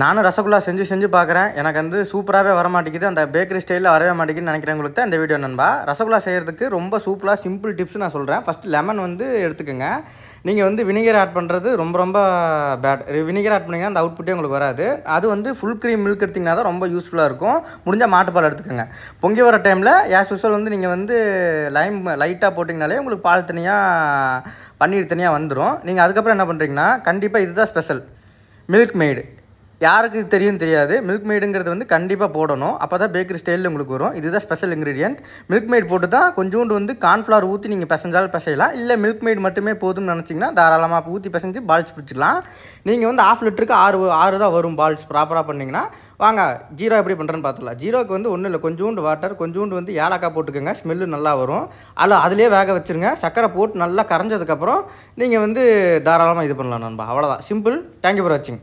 நானும் ரசகுல்லா செஞ்சு செஞ்சு பார்க்குறேன் எனக்கு வந்து சூப்பராகவே வர மாட்டேங்குது அந்த பேக்கரி ஸ்டைலில் வரவே மாட்டேங்குதுன்னு நினைக்கிறவங்களுக்கு தான் இந்த வீடியோ நண்பா ரசகுல்லா செய்கிறதுக்கு ரொம்ப சூப்பராக சிம்பிள் டிப்ஸ் நான் சொல்கிறேன் ஃபஸ்ட்டு லெமன் வந்து எடுத்துக்கோங்க நீங்கள் வந்து வினிகர் ஆட் பண்ணுறது ரொம்ப ரொம்ப பேட் வினிகர் ஆட் பண்ணிங்கன்னா அந்த அவுட்புட்டே உங்களுக்கு வராது அது வந்து ஃபுல் க்ரீம் மில்க் எடுத்திங்கன்னா தான் ரொம்ப யூஸ்ஃபுல்லாக இருக்கும் முடிஞ்சால் மாட்டுப்பால் எடுத்துக்கோங்க பொங்கி வர டைமில் ஏஸ் யூஸ்வல் வந்து நீங்கள் வந்து லைம் லைட்டாக போட்டிங்கனாலே உங்களுக்கு பால் தனியாக பன்னீர் தனியாக வந்துடும் நீங்கள் அதுக்கப்புறம் என்ன பண்ணுறீங்கன்னா கண்டிப்பாக இதுதான் ஸ்பெஷல் மில்க் மெய்டு யாருக்கு தெரியும் தெரியாது மில்க் மெய்டுங்கிறது வந்து கண்டிப்பாக போடணும் அப்போ தான் பேக்கரி ஸ்டைலில் உங்களுக்கு வரும் இதுதான் ஸ்பெஷல் இன்க்ரீடியன்ட் மில்க் மேட் போட்டு தான் கொஞ்சோண்டு வந்து கார்ன்ஃப்ளவர் ஊற்றி நீங்கள் பிசைஞ்சாலும் பிசையலாம் இல்லை மில்க் மெய்ட் மட்டுமே போதும்னு நினச்சிங்கன்னா தாராளமாக ஊற்றி பிசைஞ்சு பால்ஸ் பிடிச்சிடலாம் நீங்கள் வந்து ஆஃப் லிட்டருக்கு ஆறு ஆறு தான் வரும் பால்ஸ் ப்ராப்பராக பண்ணிங்கன்னா வாங்க ஜீரோ எப்படி பண்ணுறேன்னு பார்த்துக்கலாம் ஜீரோக்கு வந்து ஒன்றும் இல்லை கொஞ்சோண்டு வாட்டர் கொஞ்சோண்டு வந்து ஏலக்காய் போட்டுக்கோங்க ஸ்மெல்லு நல்லா வரும் அதில் அதிலே வேக வச்சுருங்க சக்கரை போட்டு நல்லா கரைஞ்சதுக்கப்புறம் நீங்கள் வந்து தாராளமாக இது பண்ணலாம் நண்பா அவ்வளோதான் சிம்பிள் தேங்க்யூ ஃபார் வாட்சிங்